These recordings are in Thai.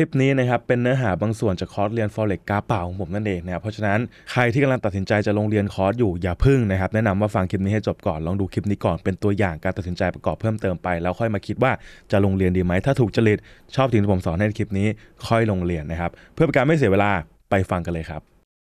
ลิปนี้นะครับเป็นเนื้อหาบางส่วนจากคอร์สเรียน Forex กาเป่าของผมนั่นเองนะครับเพราะฉะนั้นใครที่กำลังตัดสินใจจะลงเรียนคอร์สอยู่อย่าพึ่งนะครับแนะนำว่าฟังคลิปนี้ให้จบก่อนลองดูคลิปนี้ก่อนเป็นตัวอย่างการตัดสินใจประกอบเพิ่มเติมไป แล้วค่อยมาคิดว่าจะลงเรียนดีไหมถ้าถูกจริตชอบสิ่งที่ผมสอนในคลิปนี้ ค่อยลงเรียนนะครับเพื่อเป็นการไม่เสียเวลาไปฟังกันเลยครับ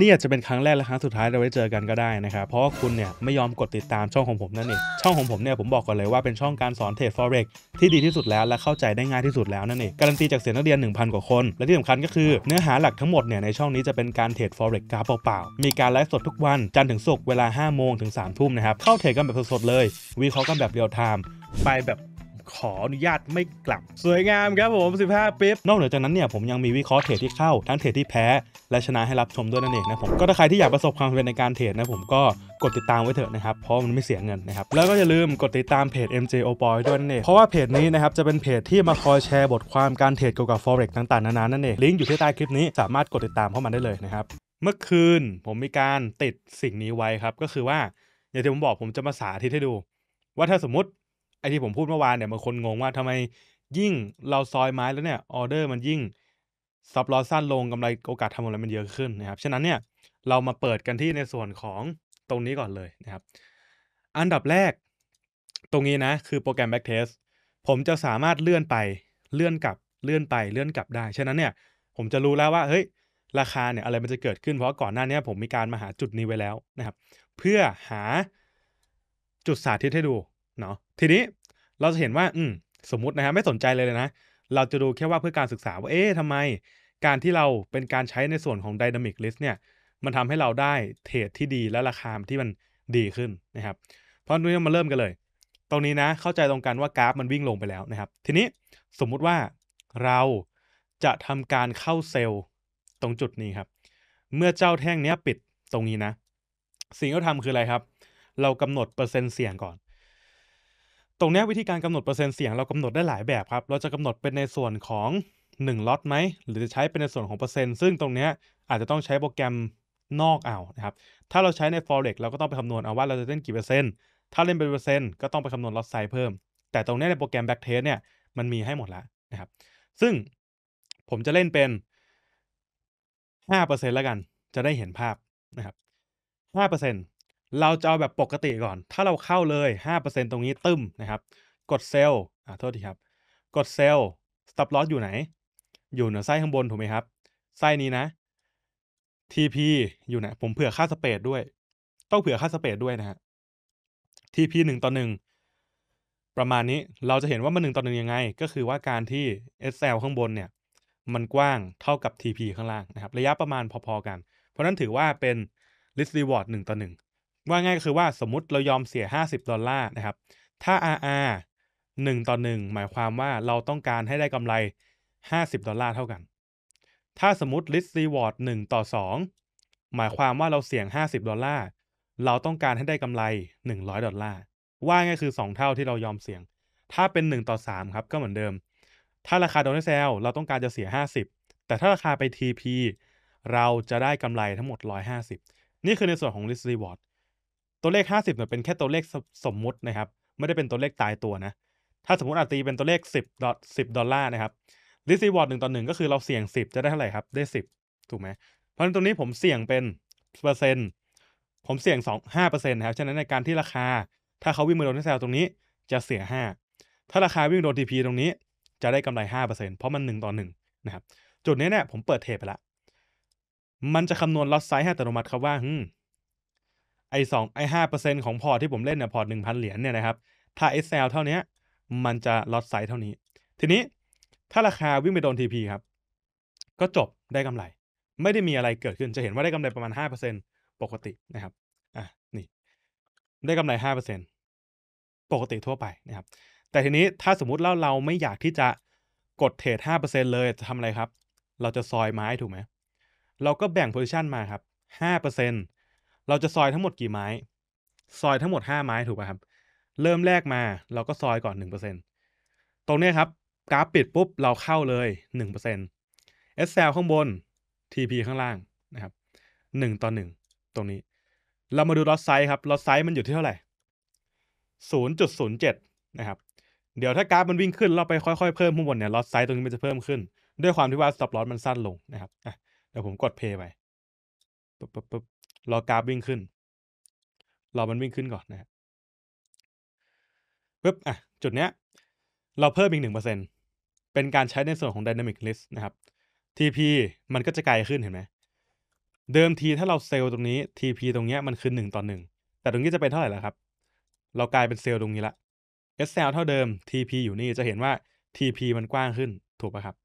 นี่อาจจะเป็นครั้งแรกและครั้งสุดท้ายเราไว้เจอกันก็ได้นะครับเพราะว่าคุณเนี่ยไม่ยอมกดติดตาม ช่องของผมนั่นเองช่องของผมเนี่ยผมบอกก่อนเลยว่าเป็นช่องการสอนเทรดฟอเร็กที่ดีที่สุดแล้วและเข้าใจได้ง่ายที่สุดแล้วนั่นเองการันตีจากเสียงนักเรียน 1,000กว่าคน และที่สำคัญก็คือเนื้อหาหลักทั้งหมดเนี่ยในช่องนี้จะเป็นการเทรดอเร็กกราฟเปล่าๆมีการไลฟ์สดทุกวันจันทร์ถึงศุกร์เวลา5โมงถึง3ทุ่มนะครับเข้าเทรดกันแบบสดๆเลย วิเคราะห์กันแบบเรียลไทม์ไปแบบขออนุญาตไม่กลับสวยงามครับผม 15ปิ๊บนอกเหนือจากนั้นเนี่ย ผมยังมีวิเคราะห์เทรดที่เข้า ทั้งเทรดที่แพ้ และชนะให้รับชมด้วยนั่นเองนะผม ก็ถ้าใครที่อยากประสบความสำเร็จในการเทรดนะผมก็กดติดตามไว้เถอะนะครับ เพราะมันไม่เสียเงินนะครับ แล้วก็อย่าลืมกดติดตามเพจ MJ o p o y ด้วยนั่นเองเพราะว่าเพจนี้นะครับจะเป็นเพจที่มาคอยแชร์บทความการเทรดเกี่ยวกับ forex ต่างๆ นานานั่นเองลิงก์อยู่ที่ใต้คลิปนี้สามารถกดติดตามเข้ามาได้เลยนะครับเมื่อคืนผมมีการติดสิ่งนี้ไว้ครับก็คือว่าอย่างที่ผมบอกผมจะมาสาธิตให้ดูว่าถ้าสมมติไอที่ผมพูดเมื่อวานเนี่ยบางคนงงว่าทำไมยิ่งเราซอยไม้แล้วเนี่ยออเดอร์มันยิ่งซับลอสั้นลงกำไรโอกาสทำกำไรมันเยอะขึ้นนะครับฉะนั้นเนี่ยเรามาเปิดกันที่ในส่วนของตรงนี้ก่อนเลยนะครับ อันดับแรก ตรงนี้นะ คือโปรแกรม backtest ผมจะสามารถเลื่อนไปเลื่อนกลับเลื่อนไปเลื่อนกลับได้ ฉะนั้นเนี่ย ผมจะรู้แล้วว่า เฮ้ย ราคาเนี่ยอะไรมันจะเกิดขึ้นเพราะก่อนหน้านี้ผมมีการมาหาจุดนี้ไว้แล้วนะครับ เพื่อหาจุดสาธิตให้ดูเนาะทีนี้เราจะเห็นว่าอืสมมตินะฮะไม่สนใจเลยเลยนะ เราจะดูแค่ว่าเพื่อการศึกษาว่าเอ๊ะทำไมการที่เราเป็นการใช้ในส่วนของ Dynamic List เนี่ยมันทำให้เราได้เทรดที่ดีและราคาที่มันดีขึ้นนะครับเพราะนี้มาเริ่มกันเลย ตรงนี้นะ เข้าใจตรงกันว่ากราฟมันวิ่งลงไปแล้วนะครับ ทีนี้สมมุติว่าเราจะทำการเข้าเซลล์ตรงจุดนี้ครับ เมื่อเจ้าแท่งนี้ปิดตรงนี้นะ สิ่งที่เราทำคืออะไรครับเรากำหนดเปอร์เซ็นต์เสี่ยงก่อนตรงนี้วิธีการกำหนด เปอร์เซ็นต์เสียงเรากำหนดได้หลายแบบครับ เราจะกำหนดเป็นในส่วนของ1ล็อตไหมหรือจะใช้เป็นในส่วนของเปอร์เซ็นต์ซึ่งตรงนี้อาจจะต้องใช้โปรแกรมนอกเอานะครับถ้าเราใช้ใน forex เราก็ต้องไปคำนวณเอาว่าเราจะเล่นกี่เปอร์เซ็นต์ถ้าเล่นเป็นเปอร์เซ็นต์ก็ต้องไปคำนวณล็อตไซส์เพิ่ม แต่ตรงนี้ในโปรแกรม backtest เนี่ยมันมีให้หมดแล้วนะครับ ซึ่งผมจะเล่นเป็น 5%แล้วกัน จะได้เห็นภาพนะครับ5%เราจะเอาแบบปกติก่อน ถ้าเราเข้าเลย 5%ตรงนี้ตึมนะครับ กดเซลล์อ่าโทษทีครับ กดเซลล์ สต็อปลอสอยู่ไหน อยู่เหนือไส้ข้างบนถูกไหมครับ ไส้นี้นะ TP อยู่ไหน ผมเผื่อค่าสเปดด้วย ต้องเผื่อค่าสเปดด้วยนะฮะ TP 1ต่อ1ประมาณนี้เราจะเห็นว่ามัน1ต่อ1ยังไง ก็คือว่าการที่ SL ข้างบนเนี่ย มันกว้างเท่ากับ TP ข้างล่างนะครับ ระยะประมาณพอๆกัน เพราะนั้นถือว่าเป็น risk reward 1ต่อ1ว่าง่ายก็คือว่าสมมติเรายอมเสีย 50ดอลลาร์นะครับ ถ้า RR 1ต่อ1หมายความว่าเราต้องการให้ได้กำไร50ดอลลาร์เท่ากัน ถ้าสมมติ list reward 1ต่อ2หมายความว่าเราเสี่ยง 50ดอลลาร์เราต้องการให้ได้กำไร 100 ดอลลาร์ว่าง่ายคือ 2 เท่าที่เรายอมเสี่ยง ถ้าเป็น1ต่อ3ครับก็เหมือนเดิม ถ้าราคาโดนเซลเราต้องการจะเสีย 50 แต่ถ้าราคาไป TP เราจะได้กำไรทั้งหมด 150 นี่คือในส่วนของ list reward ตัวเลข 50เนี่ยเป็นแค่ตัวเลขสมมุตินะครับไม่ได้เป็นตัวเลขตายตัวนะถ้าสมมติอาตีเป็นตัวเลข10ดอลสิดอลลาร์นะครับริซีวอร์ดหนึ่งต่อหนึ่งก็คือเราเสี่ยง10 จะได้เท่าไหร่ครับได้10 ถูกไหมเพราะฉะนั้นตรงนี้ผมเสี่ยงเป็นเปอร์เซ็นต์ผมเสี่ยง 2 5เปอร์เซ็นต์นะครับฉะนั้นในการที่ราคา ถ้าเขาวิ่งมาโดนที่แซลตรงนี้จะเสีย 5ถ้าราคาวิ่งโดน TP ตรงนี้จะได้กำไร 5%เพราะมัน1ต่อ1นะครับจุดนี้เนี่ยผมเปิดเทปไปละมันจะคำนวณล็อตไซส์ให้อัตโนมัติครับว่าไอ้สองไอ้ห้าเปอร์เซ็นของพอร์ตที่ผมเล่นเนี่ยพอร์ตหนึ่งพันเหรียญเนี่ยนะครับ ถ้าเอสเท่านี้มันจะลดไซส์เท่านี้ ทีนี้ถ้าราคาวิ่งไปโดน TP ครับ ก็จบได้กำไร ไม่ได้มีอะไรเกิดขึ้นจะเห็นว่าได้กำไรประมาณ5%ปปกตินะครับ อ่ะนี่ ได้กำไร 5%ปกติทั่วไปนะครับ แต่ทีนี้ถ้าสมมติเราเราไม่อยากที่จะกดเทรด5%เลยจะทำอะไรครับ เราจะซอยไม้ถูกไหมเราก็แบ่งโพซิชันมาครับ5%เราจะซอยทั้งหมดกี่ไม้ ซอยทั้งหมด 5 ไม้ถูกป่ะครับ เริ่มแรกมาเราก็ซอยก่อน 1%ตรงนี้ครับกราฟปิดปุ๊บ เราเข้าเลย1% SL ข้างบน TP ข้างล่างนะครับ1ต่อ 1 ตรงนี้ เรามาดูลอสไซส์ครับลอสไซส์มันอยู่ที่เท่าไหร่0ศูนะครับ เดี๋ยวถ้ากราฟมันวิ่งขึ้นเราไปค่อยๆเพิ่มข้างบนเนี่ยลอสไซส์ตรงนี้มันจะเพิ่มขึ้น ด้วยความที่ว่าสต็อปลอตมันสั้นลงนะครับเดี๋ยวผมกดเพย์ไปปุ๊บปุ๊บปุ๊บรอกราฟวิ่งขึ้นรอมันวิ่งขึ้นก่อนนะปึ๊บ อ่ะ จุดเนี้ยเราเพิ่มอีกหนึ่งเปอร์เซ็นตเป็นการใช้ในส่วนของ Dynamic List นะครับ TP มันก็จะไกลขึ้นเห็นไหม เดิมทีถ้าเราเซลล์ตรงนี้ TP ตรงเนี้ยมันคือหนึ่งต่อหนึ่ง แต่ตรงนี้จะเป็นเท่าไหร่ละครับ เรากลายเป็นเซลล์ตรงนี้ละ SL เท่าเดิม TP อยู่นี่ จะเห็นว่า TP มันกว้างขึ้นถูกป่ะครับ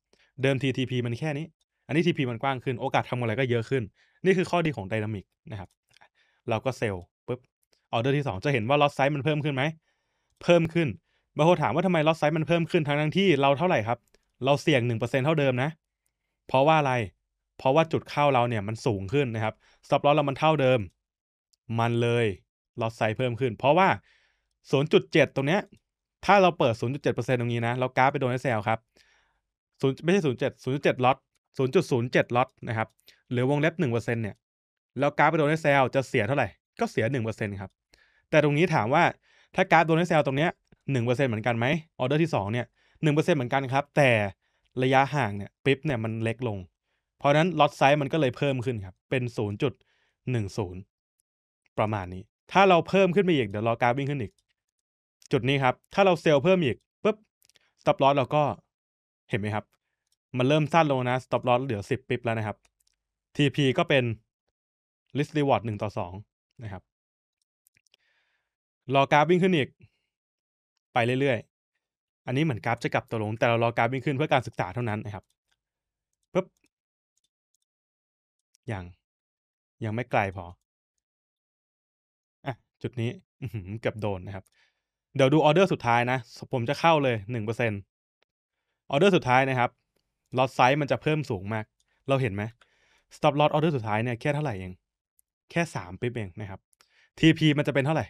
เดิมที TP มันแค่นี้ อันนี้ TP มันกว้างขึ้น โอกาสทำอะไรก็เยอะขึ้นนี่คือข้อดีของไดนามิกนะครับ เราก็เซลล์ปุ๊บออเดอร์ที่ 2 จะเห็นว่าล็อตไซส์มันเพิ่มขึ้นไหม เพิ่มขึ้นบางคนถามว่าทำไมล็อตไซส์มันเพิ่มขึ้นทั้งทั้งที่เราเท่าไหร่ครับ เราเสี่ยง 1%เท่าเดิมนะ เพราะว่าอะไร เพราะว่าจุดเข้าเราเนี่ยมันสูงขึ้นนะครับซับล็อตเรามันเท่าเดิม มันเลยล็อตไซส์เพิ่มขึ้น เพราะว่า0.7ตรงเนี้ยถ้าเราเปิด0.7%ตรงนี้นะเรากราฟไปโดนไอเซลครับ0ไม่ใช่0.7 0.7ล็อต0.07ล็อตนะครับหรือวงเล็บหนึ่งเปอร์เซ็นเนี่ยแล้วการไปโดนในเซลล์จะเสียเท่าไหร่ก็เสียหนึ่งเปอร์เซ็นครับแต่ตรงนี้ถามว่าถ้าการ์ดโดนในเซลล์ตรงเนี้ยหนึ่งเปอร์เซ็นเหมือนกันไหมออเดอร์ที่สองเนี่ยหนึ่งเปอร์เซ็นเหมือนกันครับ แต่ระยะห่างเนี่ยปิ๊บเนี่ยมันเล็กลง เพราะนั้นล็อตไซส์มันก็เลยเพิ่มขึ้นครับ เป็นศูนย์จุดหนึ่งศูนย์ประมาณนี้ถ้าเราเพิ่มขึ้นไปอีกเดี๋ยวรอการวิ่งขึ้นอีกจุดนี้ครับถ้าเราเซลล์เพิ่มอีกปุ๊บสต็อปล็อตเราก็เห็นไหมครับ มันเริ่มสั้นลงนะสต็อปลอตเหลือสิบปิ๊บแล้วนะครับ TP ก็เป็น list reward งต่อสองนะครับ รอกราฟวิ่งขึ้นอีก ไปเรื่อย ๆ อันนี้เหมือนกราฟจะกลับตัวลง แต่เรารอกราฟวิ่งขึ้นเพื่อการศึกษาเท่านั้นนะครับปึ๊บยัง ยังไม่ไกลพออ่ะจุดนี้เกือบโดนนะครับ เดี๋ยวดูออเดอร์สุดท้ายนะ ผมจะเข้าเลยหนึ่งเปอร์เซ็นออเดอร์สุดท้ายนะครับ ลอตไซส์มันจะเพิ่มสูงมาก เราเห็นไหม stop loss order สุดท้ายเนี่ยแค่เท่าไหร่เอง แค่สามปิ๊บเองนะครับ TP มันจะเป็นเท่าไหร่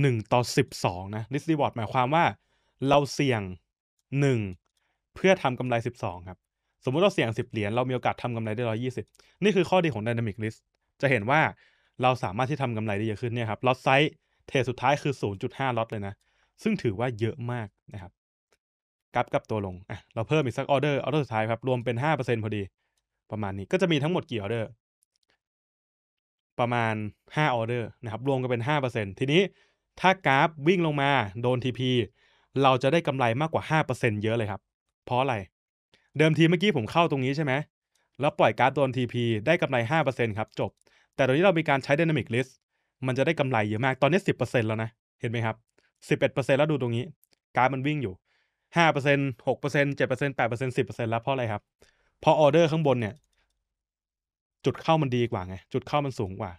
หนึ่งต่อสิบสองนะ risk reward หมายความว่า เราเสี่ยงหนึ่งเพื่อทำกำไรสิบสองครับ สมมติเราเสี่ยงสิบเหรียญเรามีโอกาสทำกำไรได้ร้อยี่สิบนี่คือข้อดีของ dynamic risk จะเห็นว่าเราสามารถที่ทำกำไรได้เยอะขึ้นเนี่ยครับล็อตไซส์เทสุดท้ายคือ 0.5ล็อตเลยนะซึ่งถือว่าเยอะมากนะครับกับกับตัวลงอ่ะเราเพิ่มอีกสักออเดอร์ออเดอร์สุดท้ายครับรวมเป็น5%พอดีประมาณนี้ก็จะมีทั้งหมดกี่ออเดอร์ ประมาณ5ออเดอร์นะครับรวมกันเป็น 5%ทีนี้ ถ้ากราฟวิ่งลงมาโดน TP เราจะได้กำไรมากกว่า 5%เยอะเลยครับ เพราะอะไร เดิมทีเมื่อกี้ผมเข้าตรงนี้ใช่ไหม แล้วปล่อยกราฟโดน TP ได้กำไร5%ครับจบ แต่ตอนนี้เรามีการใช้ Dynamic List มันจะได้กำไรเยอะมากตอนนี้ 10%แล้วนะ เห็นไหมครับ 11%แล้วดูตรงนี้ กราฟมันวิ่งอยู่ 5% 6% 7% 8% 10%แล้วเพราะอะไรครับพราะออเดอร์ข้างบนเนี่ย จุดเข้ามันดีกว่าไง จุดเข้ามันสูงกว่า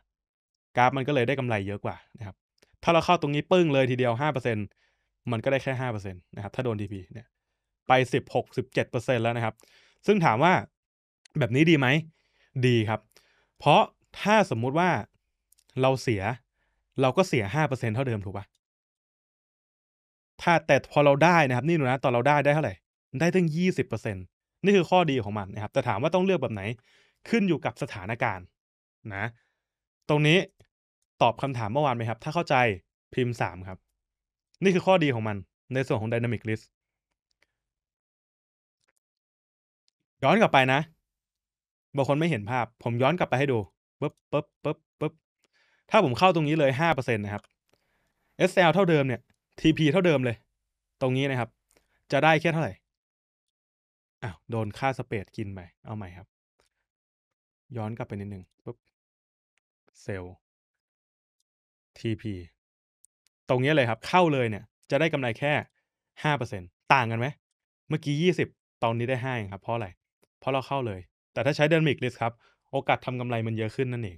กราฟมันก็เลยได้กำไรเยอะกว่านะครับ ถ้าเราเข้าตรงนี้ปึ้งเลยทีเดียวห้าเปอร์เซ็นมันก็ได้แค่ห้าเปอร์เซ็นตนะครับ ถ้าโดนดีพีเนี่ยไปสิบหกสิบเจ็ดเปอร์เซ็นแล้วนะครับ ซึ่งถามว่าแบบนี้ดีไหม ดีครับ เพราะถ้าสมมุติว่าเราเสียเราก็เสียห้าเปอร์เซ็นเท่าเดิมถูกปะถ้าแต่พอเราได้นะครับ นี่หนูนะ ตอนเราได้ได้เท่าไหร่ได้ถึงยี่สิบเปอร์เซ็นต์นี่คือข้อดีของมันนะครับ แต่ถามว่าต้องเลือกแบบไหน ขึ้นอยู่กับสถานการณ์นะ ตรงนี้ตอบคำถามเมื่อวานไหมครับ ถ้าเข้าใจพิมพ์สามครับ นี่คือข้อดีของมัน ในส่วนของ Dynamic List ย้อนกลับไปนะ บางคนไม่เห็นภาพ ผมย้อนกลับไปให้ดูปึ๊บปึ๊บปึ๊บปึ๊บถ้าผมเข้าตรงนี้เลยห้าเปอร์เซ็นต์นะครับ SL เท่าเดิมเนี่ย TP เท่าเดิมเลย ตรงนี้นะครับ จะได้แค่เท่าไหร่อ้าวโดนค่าสเปดกินไปเอาใหม่ครับ ย้อนกลับไปนิดหนึ่งปุ๊บเซลล์ TP ตรงนี้เลยครับ เข้าเลยเนี่ย จะได้กำไรแค่ห้าเปอร์เซ็นต่างกันไหม เมื่อกี้ยี่สิบตอนนี้ได้ห้าครับ เพราะอะไร เพราะเราเข้าเลย แต่ถ้าใช้เดนมิกลิสครับ โอกาสทำกำไรมันเยอะขึ้นนั่นเอง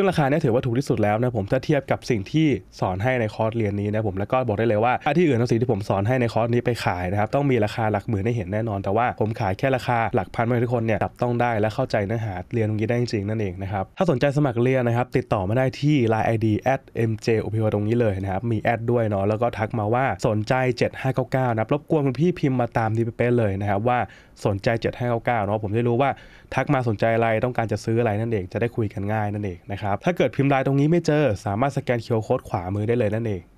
ึ่งราคาเนี่ยถือว่าถูกที่สุดแล้วนะผมถ้าเทียบกับสิ่งที่สอนให้ในคอร์สเรียนนี้นะผมแล้วก็บอกได้เลยว่าที่อื่นั้งสิ่งที่ผมสอนให้ในคอร์สนี้ไปขายนะครับต้องมีราคาหลักหมื่นให้เห็นแน่นอน แต่ว่า ผมขายแค่ราคาหลักพันไม่ทุกคนเนี่ยจับต้องได้และเข้าใจเนื้อหาเรียนตรงนี้ได้จริงนั่นเองนะครับถ้าสนใจสมัครเรียนนะครับติดต่อมาได้ที่ Line ID @mj o p ตรงนี้เลยนะครับมีแอดด้วยเนาะแล้วก็ทักมาว่าสนใจ7599นะรบกวนคุณพี่พิมพ์มาตามที่เป๊ะเลยนะครับว่าสนใจ7599เนาะผมได้รู้ว่า ทักมาสนใจอะไร ต้องการจะซื้ออะไรนั่นเอง จะได้คุยกันง่ายนั่นเองนะครับ ถ้าเกิดพิมพ์ลายตรงนี้ไม่เจอสามารถสแกนเคียวโค้ดขวามือได้เลยนั่นเอง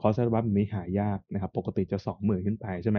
คอร์สอัลบั้มนี้หายากนะครับ ปกติจะสองหมื่นขึ้นไปใช่ไหม